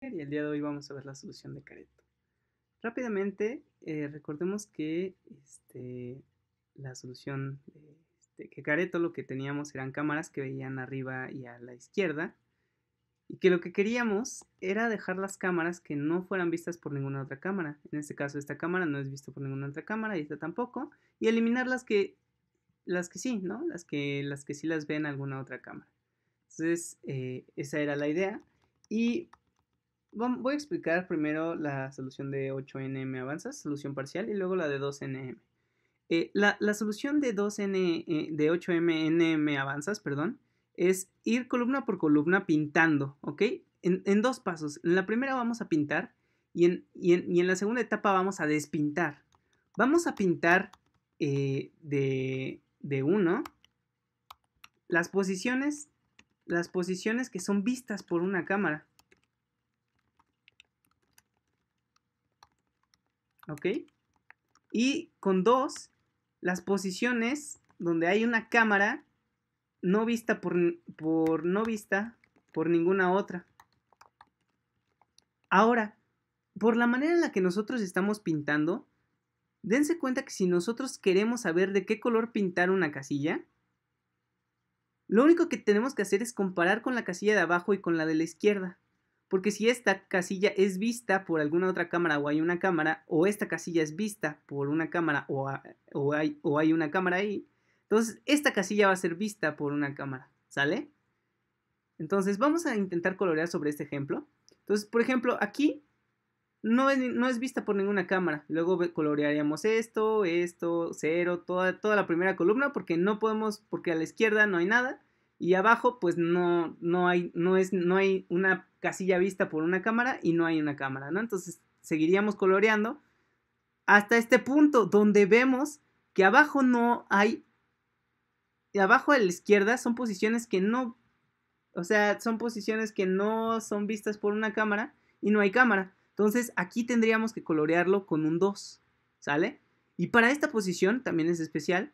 y el día de hoy vamos a ver la solución de Careto. Rápidamente, eh, recordemos que este, la solución, este, que Careto lo que teníamos eran cámaras que veían arriba y a la izquierda, y que lo que queríamos era dejar las cámaras que no fueran vistas por ninguna otra cámara. En este caso, esta cámara no es vista por ninguna otra cámara y esta tampoco, y eliminar las que, las que sí, ¿no? Las que, las que sí las ven alguna otra cámara. Entonces, eh, esa era la idea. Y Voy a explicar primero la solución de 8nm avanzas, solución parcial, y luego la de 2nm. Eh, la, solución de, 2N, eh, de 8nm avanzas perdón, es ir columna por columna pintando, ¿ok? En, dos pasos. En la primera vamos a pintar y en, en, la segunda etapa vamos a despintar. Vamos a pintar eh, de, de 1 las posiciones, las posiciones que son vistas por una cámara. ¿ok? Y con dos las posiciones donde hay una cámara no vista por, no vista por ninguna otra. Ahora, por la manera en la que nosotros estamos pintando, dense cuenta que si nosotros queremos saber de qué color pintar una casilla, lo único que tenemos que hacer es comparar con la casilla de abajo y con la de la izquierda porque si esta casilla es vista por alguna otra cámara o hay una cámara, o esta casilla es vista por una cámara o, hay, una cámara ahí, entonces esta casilla va a ser vista por una cámara, ¿sale? Entonces vamos a intentar colorear sobre este ejemplo. Entonces, por ejemplo, aquí no es, vista por ninguna cámara. Luego colorearíamos esto, esto, cero, toda, toda la primera columna porque no podemos, porque a la izquierda no hay nada y abajo pues no, no, hay, no, es, no hay una casilla vista por una cámara y no hay una cámara, ¿no? Entonces seguiríamos coloreando hasta este punto donde vemos que abajo no hay, abajo a la izquierda son posiciones que no, o sea, son posiciones que no son vistas por una cámara y no hay cámara. Entonces aquí tendríamos que colorearlo con un 2, ¿sale? Y para esta posición también es especial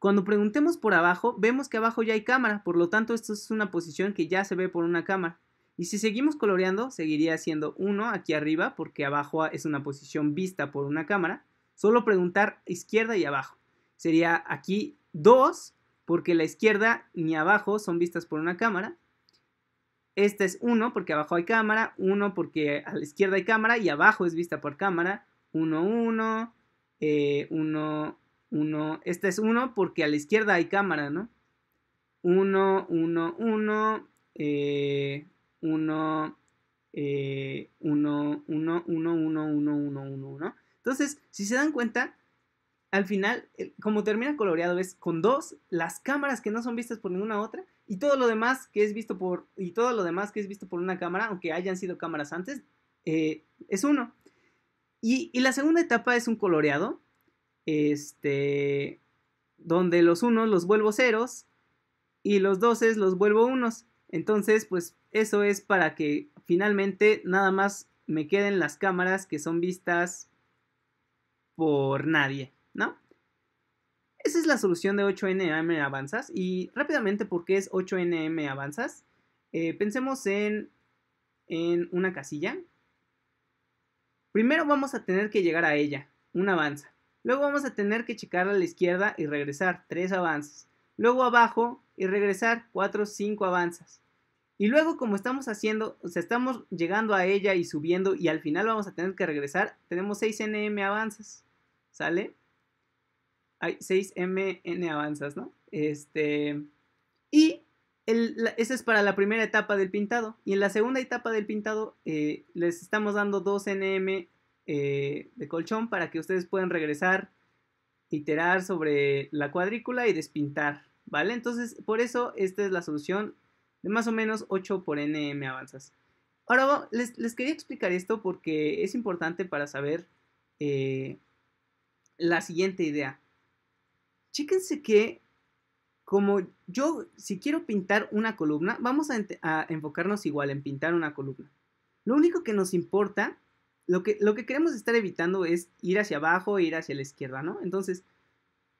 cuando preguntemos por abajo, vemos que abajo ya hay cámara, por lo tanto esto es una posición que ya se ve por una cámara. Y si seguimos coloreando, seguiría siendo 1 aquí arriba, porque abajo es una posición vista por una cámara. Solo preguntar izquierda y abajo. Sería aquí 2, porque la izquierda ni abajo son vistas por una cámara. Esta es 1 porque abajo hay cámara, 1 porque a la izquierda hay cámara y abajo es vista por cámara. 1, 1, 1, 1, este es 1 porque a la izquierda hay cámara, ¿no? 1, 1, 1, 1, 1, 1, 1, 1, 1, 1, 1, 1. Entonces, si se dan cuenta, al final, como termina coloreado, es con dos, las cámaras que no son vistas por ninguna otra, y todo lo demás que es visto por. Y todo lo demás que es visto por una cámara, aunque hayan sido cámaras antes, eh, es uno. Y, y la segunda etapa es un coloreado este, donde los unos los vuelvo ceros y los doces los vuelvo unos. Entonces, pues eso es para que finalmente nada más me queden las cámaras que son vistas por nadie, ¿no? Esa es la solución de 8NM avanzas. Y rápidamente, porque es 8NM avanzas? Eh, pensemos en, en una casilla. Primero vamos a tener que llegar a ella, una avanza. Luego vamos a tener que checar a la izquierda y regresar 3 avanzas. Luego abajo y regresar 4, 5 avanzas. Y luego como estamos haciendo, o sea, estamos llegando a ella y subiendo y al final vamos a tener que regresar, tenemos 6 NM avanzas. ¿Sale? Hay 6 MN avanzas, ¿no? Este... Y esa es para la primera etapa del pintado. Y en la segunda etapa del pintado eh, les estamos dando 2 NM eh, de colchón para que ustedes puedan regresar, iterar sobre la cuadrícula y despintar, ¿vale? Entonces, por eso esta es la solución de más o menos 8 por nm avanzas. Ahora, les, quería explicar esto porque es importante para saber eh, la siguiente idea. chíquense que como yo, si quiero pintar una columna, vamos a, a, enfocarnos igual en pintar una columna. Lo único que nos importa lo que, lo que queremos estar evitando es ir hacia abajo e ir hacia la izquierda, ¿no? Entonces,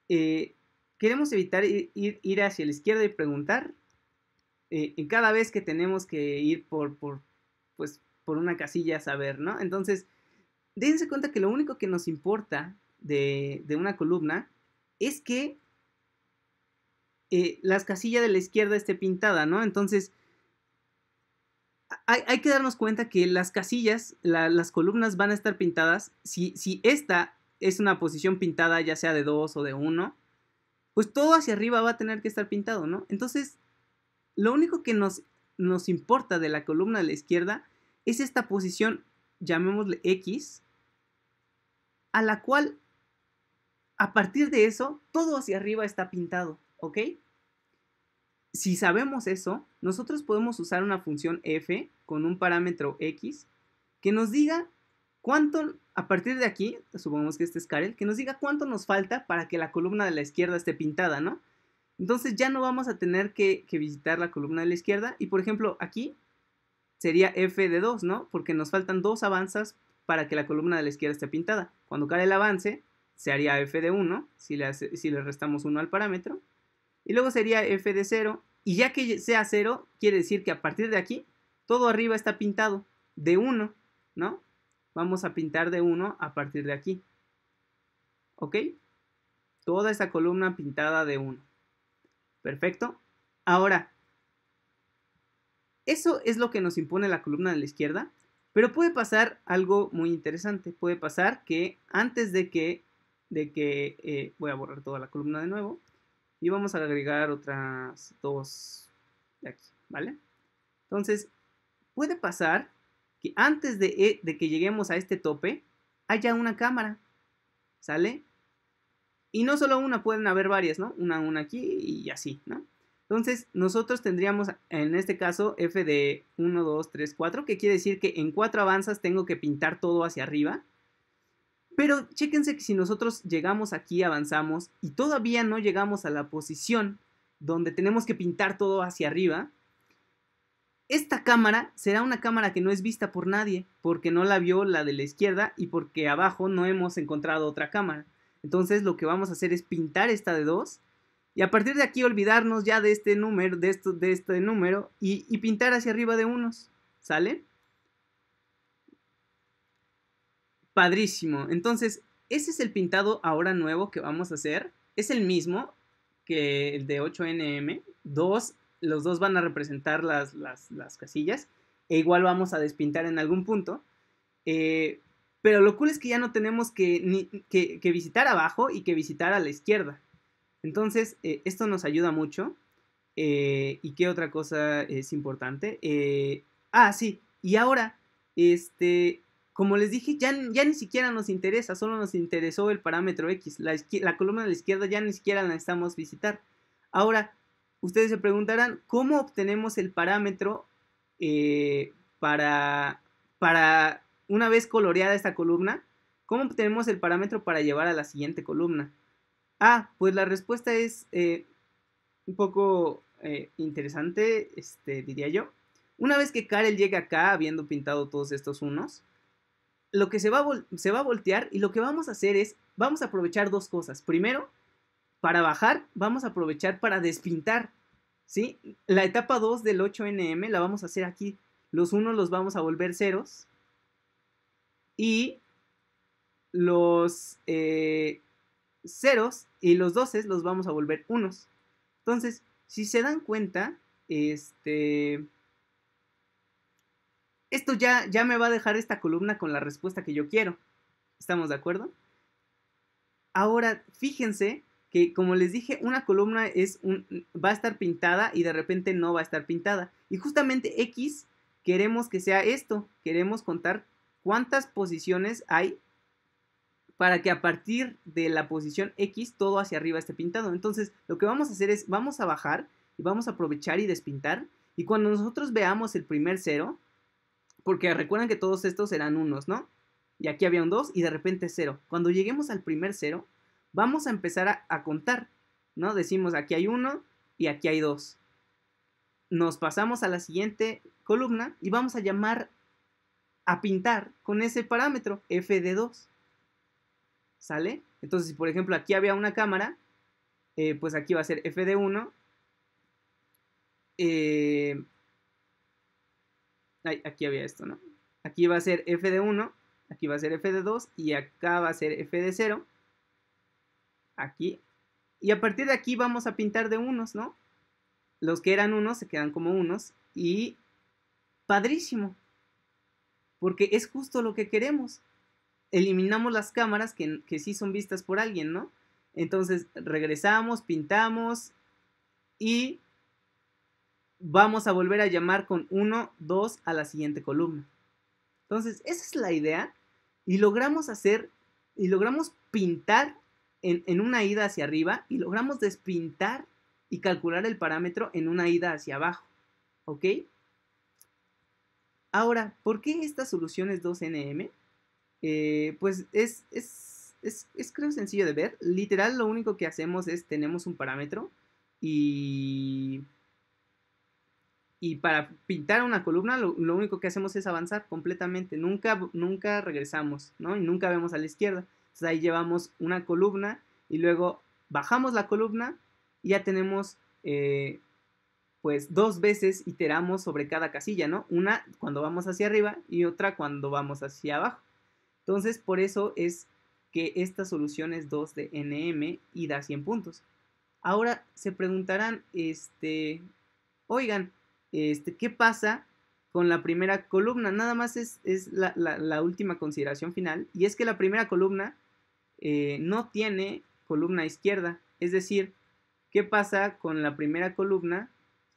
eh, queremos evitar ir, ir, hacia la izquierda y preguntar eh, cada vez que tenemos que ir por, por, pues, por una casilla a saber, ¿no? Entonces, dense cuenta que lo único que nos importa de, una columna es que eh, las casillas de la izquierda esté pintada, ¿no? Entonces, hay, que darnos cuenta que las casillas, las columnas van a estar pintadas. Si, esta es una posición pintada, ya sea de 2 o de 1, pues todo hacia arriba va a tener que estar pintado, ¿no? Entonces, lo único que nos, nos importa de la columna de la izquierda es esta posición, llamémosle X, a la cual, a partir de eso, todo hacia arriba está pintado, ¿ok? si sabemos eso, nosotros podemos usar una función f con un parámetro x que nos diga cuánto, a partir de aquí, supongamos que este es Karel, que nos diga cuánto nos falta para que la columna de la izquierda esté pintada, ¿no? Entonces ya no vamos a tener que, visitar la columna de la izquierda y por ejemplo aquí sería f de 2, ¿no? Porque nos faltan dos avanzas para que la columna de la izquierda esté pintada. Cuando Karel avance, se haría f de 1 si le, si le restamos 1 al parámetro y luego sería f de 0. Y ya que sea 0, quiere decir que a partir de aquí, todo arriba está pintado de 1, ¿no? Vamos a pintar de 1 a partir de aquí. ¿Ok? Toda esta columna pintada de 1. Perfecto. Ahora, eso es lo que nos impone la columna de la izquierda, pero puede pasar algo muy interesante. Puede pasar que antes de que, de que eh, voy a borrar toda la columna de nuevo, y vamos a agregar otras dos de aquí, ¿vale? Entonces, puede pasar que antes eh, de, que lleguemos a este tope, haya una cámara, ¿sale? Y no solo una, pueden haber varias, ¿no? Una, una aquí y así, ¿no? Entonces, nosotros tendríamos en este caso f de 1, 2, 3, 4, que quiere decir que en cuatro avanzas tengo que pintar todo hacia arriba pero chéquense que si nosotros llegamos aquí, avanzamos y todavía no llegamos a la posición donde tenemos que pintar todo hacia arriba, esta cámara será una cámara que no es vista por nadie, porque no la vio la de la izquierda y porque abajo no hemos encontrado otra cámara. Entonces lo que vamos a hacer es pintar esta de dos, y a partir de aquí olvidarnos ya de este número, de, esto, de este número y, y pintar hacia arriba de unos. ¿Sale? Padrísimo. Entonces, ese es el pintado ahora nuevo que vamos a hacer. Es el mismo que el de 8NM. Dos, los dos van a representar las, casillas. E igual vamos a despintar en algún punto. Eh, pero lo cool es que ya no tenemos que, visitar abajo y que visitar a la izquierda. Entonces, eh, esto nos ayuda mucho. Eh, ¿Y qué otra cosa es importante? ah, sí. Y ahora, este, como les dije, ya, ni siquiera nos interesa, solo nos interesó el parámetro X. La, columna de la izquierda ya ni siquiera la necesitamos visitar. Ahora, ustedes se preguntarán, ¿cómo obtenemos el parámetro eh, para, para, una vez coloreada esta columna? ¿Cómo obtenemos el parámetro para llevar a la siguiente columna? Ah, pues la respuesta es eh, un poco eh, interesante, este, diría yo. Una vez que Karel llega acá, habiendo pintado todos estos unos, lo que se va, a se va a voltear y lo que vamos a hacer es, vamos a aprovechar dos cosas. Primero, para bajar, vamos a aprovechar para despintar, ¿sí? La etapa 2 del 8NM la vamos a hacer aquí. Los unos los vamos a volver ceros y los eh, ceros y los 12 los vamos a volver unos. Entonces, si se dan cuenta, este esto ya, ya me va a dejar esta columna con la respuesta que yo quiero. ¿Estamos de acuerdo? Ahora, fíjense que como les dije, una columna es un, va a estar pintada y de repente no va a estar pintada. Y justamente X queremos que sea esto. Queremos contar cuántas posiciones hay para que a partir de la posición X todo hacia arriba esté pintado. Entonces, lo que vamos a hacer es, vamos a bajar y vamos a aprovechar y despintar. Y cuando nosotros veamos el primer cero, porque recuerdan que todos estos eran unos, ¿no? Y aquí había un 2 y de repente 0. Cuando lleguemos al primer 0, vamos a empezar a, contar, ¿no? Decimos aquí hay 1 y aquí hay 2. Nos pasamos a la siguiente columna y vamos a llamar a pintar con ese parámetro f de 2. ¿Sale? Entonces, si por ejemplo aquí había una cámara, eh, pues aquí va a ser f de 1. Eh, aquí había esto, ¿no? Aquí va a ser f de 1, aquí va a ser f de 2 y acá va a ser f de 0. Aquí. Y a partir de aquí vamos a pintar de unos, ¿no? Los que eran unos se quedan como unos y padrísimo. Porque es justo lo que queremos. Eliminamos las cámaras que, que sí son vistas por alguien, ¿no? Entonces regresamos, pintamos y vamos a volver a llamar con 1, 2 a la siguiente columna. Entonces, esa es la idea y logramos hacer y logramos pintar en, una ida hacia arriba y logramos despintar y calcular el parámetro en una ida hacia abajo. ¿Ok? Ahora, ¿por qué estas soluciones 2NM? Eh, pues es, es, es, es, creo sencillo de ver. Literal, lo único que hacemos es tenemos un parámetro y y para pintar una columna lo, único que hacemos es avanzar completamente, nunca, nunca regresamos, ¿no? Y nunca vemos a la izquierda. Entonces ahí llevamos una columna y luego bajamos la columna y ya tenemos, eh, pues dos veces iteramos sobre cada casilla, ¿no? Una cuando vamos hacia arriba y otra cuando vamos hacia abajo. Entonces por eso es que esta solución es 2 de NM y da 100 puntos. Ahora se preguntarán, este, oigan, este, ¿Qué pasa con la primera columna? Nada más es, la, última consideración final. Y es que la primera columna eh, no tiene columna izquierda. Es decir, ¿qué pasa con la primera columna?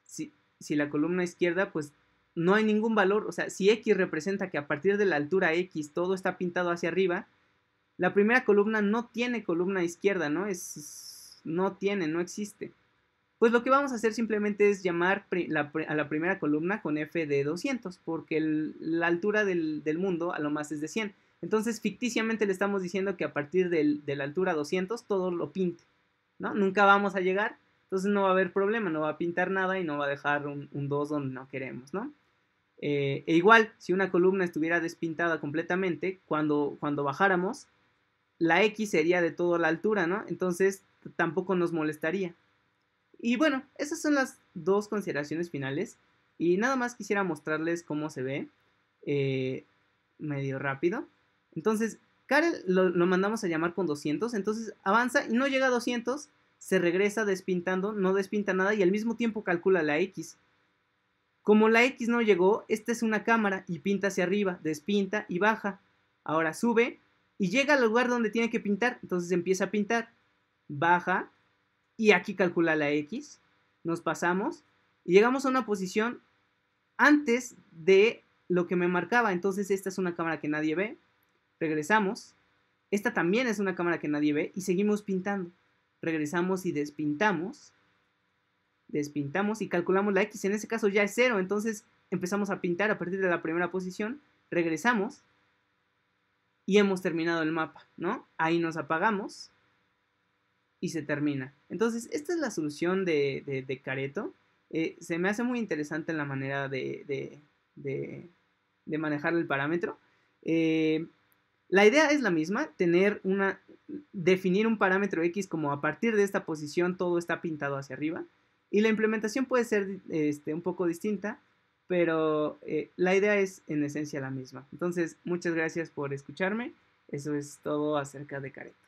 Si, si la columna izquierda, pues no hay ningún valor. O sea, si X representa que a partir de la altura X todo está pintado hacia arriba, la primera columna no tiene columna izquierda, ¿no? Es, no tiene, no existe. Pues lo que vamos a hacer simplemente es llamar a la primera columna con f de 200, porque la altura del, mundo a lo más es de 100. Entonces, ficticiamente le estamos diciendo que a partir de la altura 200 todo lo pinte, ¿no? Nunca vamos a llegar, entonces no va a haber problema, no va a pintar nada y no va a dejar un, 2 donde no queremos, ¿no? Eh, e igual, si una columna estuviera despintada completamente, cuando, cuando bajáramos, la X sería de toda la altura, ¿no? Entonces tampoco nos molestaría. Y bueno, esas son las dos consideraciones finales. Y nada más quisiera mostrarles cómo se ve. Eh, medio rápido. Entonces, Karel lo, lo, mandamos a llamar con 200. Entonces avanza y no llega a 200. Se regresa despintando, no despinta nada y al mismo tiempo calcula la X. Como la X no llegó, esta es una cámara y pinta hacia arriba, despinta y baja. Ahora sube y llega al lugar donde tiene que pintar. Entonces empieza a pintar. Baja y aquí calcula la X, nos pasamos y llegamos a una posición antes de lo que me marcaba. Entonces esta es una cámara que nadie ve. Regresamos. Esta también es una cámara que nadie ve y seguimos pintando. Regresamos y despintamos. Despintamos y calculamos la X. En ese caso ya es cero. Entonces empezamos a pintar a partir de la primera posición. Regresamos y hemos terminado el mapa, ¿no? Ahí nos apagamos y se termina. Entonces, esta es la solución de, de, Careto. Eh, se me hace muy interesante la manera de, de manejar el parámetro. Eh, la idea es la misma, tener una, definir un parámetro X como a partir de esta posición todo está pintado hacia arriba. Y la implementación puede ser este, un poco distinta, pero eh, la idea es en esencia la misma. Entonces, muchas gracias por escucharme. Eso es todo acerca de careto.